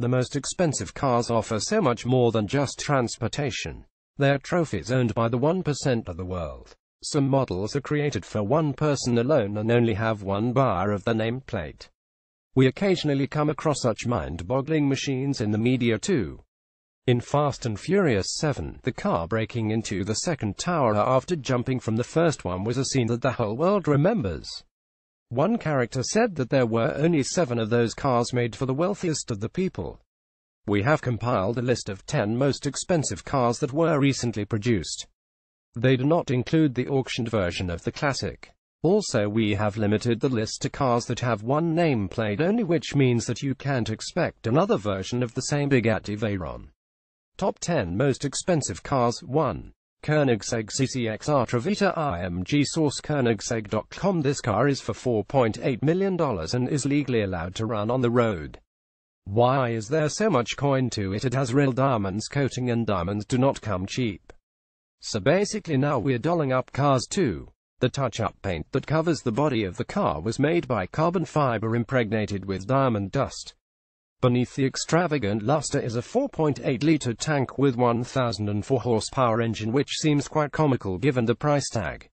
The most expensive cars offer so much more than just transportation. They're trophies owned by the 1% of the world. Some models are created for one person alone and only have one bar of the nameplate. We occasionally come across such mind-boggling machines in the media too. In Fast and Furious 7, the car breaking into the second tower after jumping from the first one was a scene that the whole world remembers. One character said that there were only seven of those cars made for the wealthiest of the people. We have compiled a list of 10 most expensive cars that were recently produced. They do not include the auctioned version of the classic. Also we have limited the list to cars that have one nameplate only which means that you can't expect another version of the same Bugatti Veyron. Top 10 Most Expensive Cars 1. Koenigsegg CCXR Travita IMG Source Koenigsegg.com This car is for $4.8 million and is legally allowed to run on the road. Why is there so much coin to it? It has real diamonds coating and diamonds do not come cheap. So basically now we're dolling up cars too. The touch-up paint that covers the body of the car was made by carbon fiber impregnated with diamond dust. Beneath the extravagant luster is a 4.8-litre tank with 1,004 horsepower engine which seems quite comical given the price tag.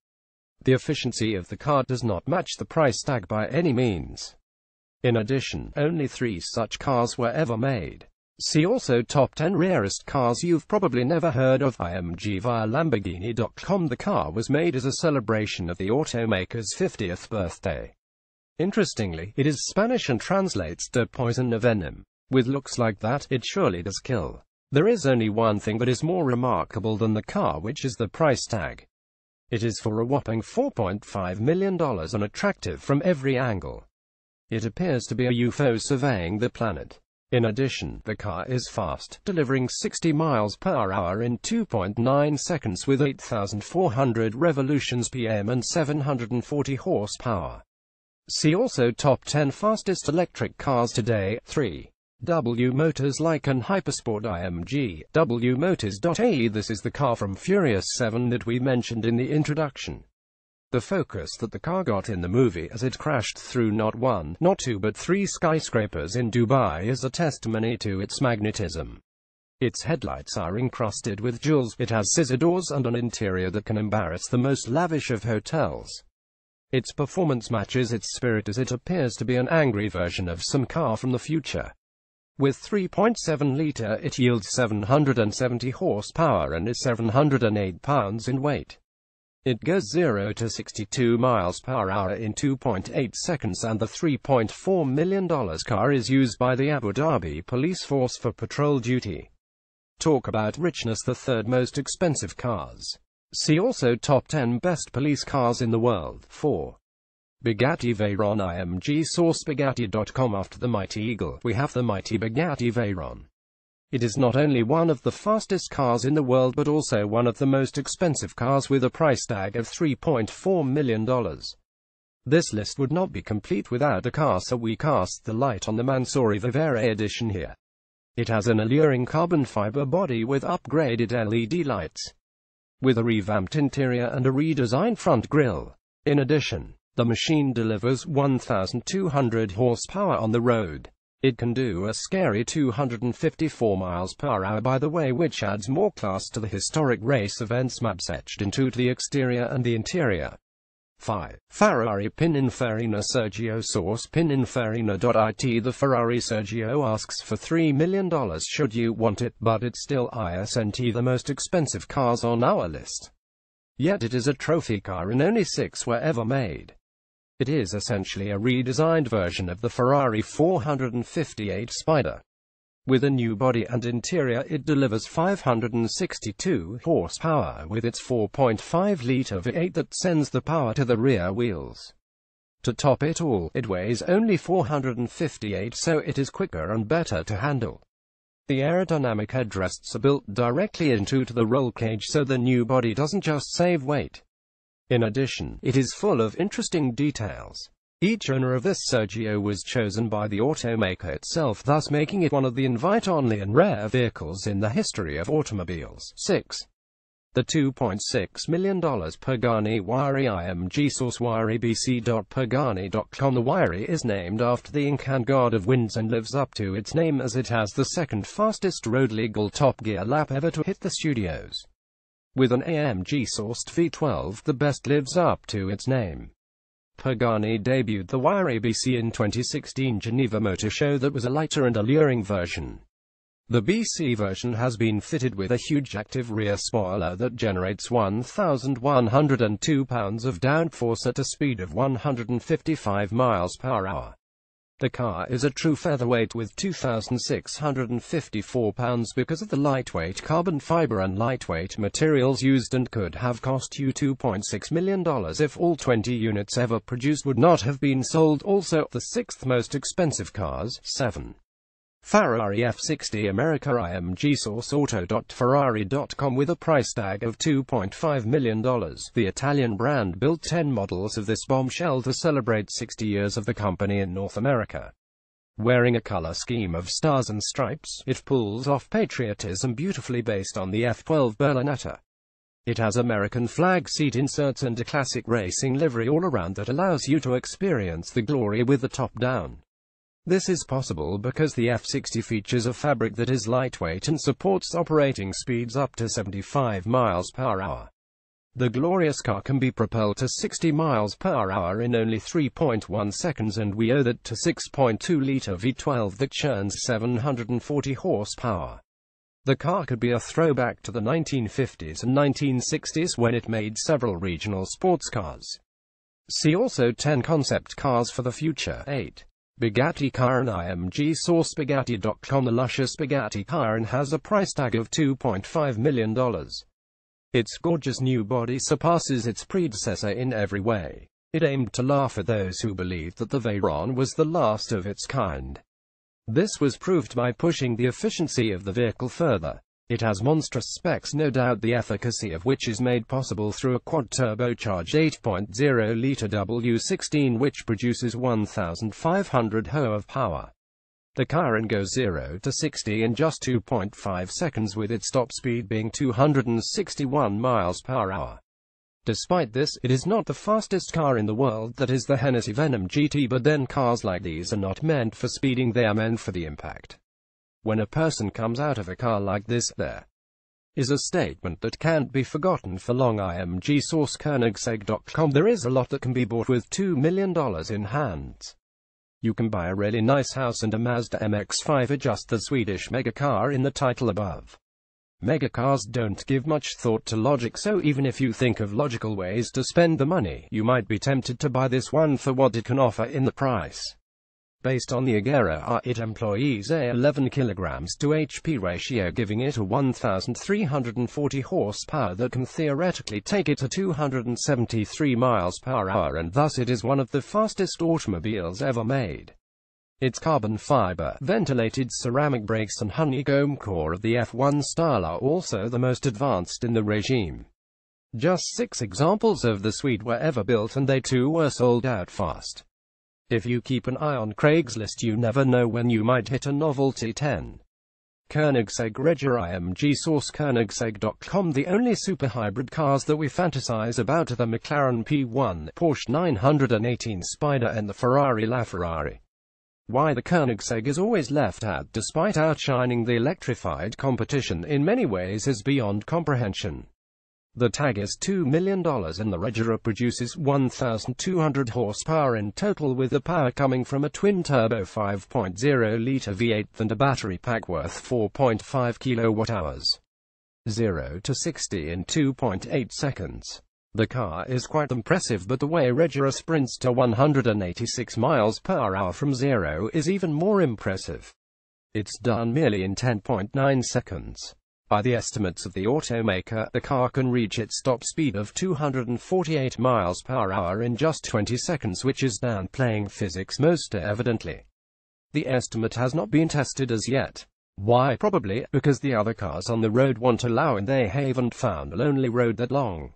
The efficiency of the car does not match the price tag by any means. In addition, only three such cars were ever made. See also Top 10 Rarest Cars You've Probably Never Heard of IMG via Lamborghini.com The car was made as a celebration of the automaker's 50th birthday. Interestingly, it is Spanish and translates the poison of venom. With looks like that, it surely does kill. There is only one thing that is more remarkable than the car, which is the price tag. It is for a whopping $4.5 million and attractive from every angle. It appears to be a UFO surveying the planet. In addition, the car is fast, delivering 60 miles per hour in 2.9 seconds with 8,400 revolutions per minute and 740 horsepower. See also Top 10 Fastest Electric Cars Today, 3. W Motors Lycan Hypersport IMG, W Motors.ae This is the car from Furious 7 that we mentioned in the introduction. The focus that the car got in the movie as it crashed through not one, not two but three skyscrapers in Dubai is a testimony to its magnetism. Its headlights are encrusted with jewels, it has scissor doors and an interior that can embarrass the most lavish of hotels. Its performance matches its spirit as it appears to be an angry version of some car from the future. With 3.7 litre it yields 770 horsepower and is 708 pounds in weight. It goes 0 to 62 miles per hour in 2.8 seconds and the $3.4 million car is used by the Abu Dhabi police force for patrol duty. Talk about richness the third most expensive cars. See also Top 10 Best Police Cars in the World. 4. Bugatti Veyron IMG Source Bugatti.com After the Mighty Eagle, we have the mighty Bugatti Veyron. It is not only one of the fastest cars in the world but also one of the most expensive cars with a price tag of $3.4 million. This list would not be complete without a car so we cast the light on the Mansori Vivere edition here. It has an alluring carbon fiber body with upgraded LED lights with a revamped interior and a redesigned front grille. In addition, the machine delivers 1,200 horsepower on the road. It can do a scary 254 miles per hour by the way which adds more class to the historic race events maps etched into the exterior and the interior. 5. Ferrari Pininfarina Sergio Source Pininfarina.it The Ferrari Sergio asks for $3 million should you want it but it's still ISNT the most expensive cars on our list. Yet it is a trophy car and only six were ever made. It is essentially a redesigned version of the Ferrari 458 Spider. With a new body and interior it delivers 562 horsepower with its 4.5-litre V8 that sends the power to the rear wheels. To top it all, it weighs only 458 so it is quicker and better to handle. The aerodynamic headrests are built directly into the roll cage so the new body doesn't just save weight. In addition, it is full of interesting details. Each owner of this Sergio was chosen by the automaker itself thus making it one of the invite-only and rare vehicles in the history of automobiles. 6. The $2.6 million Pagani Wari IMG source Wari BC.pagani.com The Wari is named after the Incan god of winds and lives up to its name as it has the second fastest road legal Top Gear lap ever to hit the studios. With an AMG sourced V12, the best lives up to its name. Pagani debuted the Wire ABC in 2016 Geneva Motor Show that was a lighter and alluring version. The BC version has been fitted with a huge active rear spoiler that generates 1,102 pounds of downforce at a speed of 155 miles per hour. The car is a true featherweight with 2,654 pounds because of the lightweight carbon fiber and lightweight materials used and could have cost you $2.6 million if all 20 units ever produced would not have been sold. Also, the sixth most expensive cars, 7. Ferrari F60 America IMG source auto.ferrari.com with a price tag of $2.5 million. The Italian brand built 10 models of this bombshell to celebrate 60 years of the company in North America. Wearing a color scheme of stars and stripes, it pulls off patriotism beautifully based on the F12 Berlinetta. It has American flag seat inserts and a classic racing livery all around that allows you to experience the glory with the top down. This is possible because the F60 features a fabric that is lightweight and supports operating speeds up to 75 miles per hour. The glorious car can be propelled to 60 miles per hour in only 3.1 seconds and we owe that to 6.2-litre V12 that churns 740 horsepower. The car could be a throwback to the 1950s and 1960s when it made several regional sports cars. See also 10 concept cars for the future 8. Bugatti Chiron IMG source Bugatti.com The luscious Bugatti Chiron has a price tag of $2.5 million. Its gorgeous new body surpasses its predecessor in every way. It aimed to laugh at those who believed that the Veyron was the last of its kind. This was proved by pushing the efficiency of the vehicle further. It has monstrous specs no doubt the efficacy of which is made possible through a quad-turbocharged 8.0-litre W16 which produces 1,500 ho of power. The Chiron goes 0 to 60 in just 2.5 seconds with its top speed being 261 miles per hour. Despite this, it is not the fastest car in the world that is the Hennessey Venom GT but then cars like these are not meant for speeding they are meant for the impact. When a person comes out of a car like this, there is a statement that can't be forgotten for long. IMG source Koenigsegg.com There is a lot that can be bought with $2 million in hands. You can buy a really nice house and a Mazda MX-5 just the Swedish megacar in the title above. Megacars don't give much thought to logic so even if you think of logical ways to spend the money, you might be tempted to buy this one for what it can offer in the price. Based on the Agera it employs a 11 kilograms to HP ratio giving it a 1,340 horsepower that can theoretically take it to 273 miles per hour and thus it is one of the fastest automobiles ever made. Its carbon fiber, ventilated ceramic brakes and honeycomb core of the F1 style are also the most advanced in the regime. Just six examples of the suite were ever built and they too were sold out fast. If you keep an eye on Craigslist you never know when you might hit a novelty 10. Koenigsegg Regia IMG source Koenigsegg.com The only super hybrid cars that we fantasize about are the McLaren P1, Porsche 918 Spider and the Ferrari LaFerrari. Why the Koenigsegg is always left out despite outshining the electrified competition in many ways is beyond comprehension. The tag is $2 million and the Regera produces 1,200 horsepower in total with the power coming from a twin-turbo 5.0-litre V8 and a battery pack worth 4.5 kWh. 0 to 60 in 2.8 seconds. The car is quite impressive but the way Regera sprints to 186 miles per hour from zero is even more impressive. It's done merely in 10.9 seconds. By the estimates of the automaker, the car can reach its top speed of 248 miles per hour in just 20 seconds which is downplaying physics most evidently. The estimate has not been tested as yet. Why? Probably, because the other cars on the road won't allow and they haven't found a lonely road that long.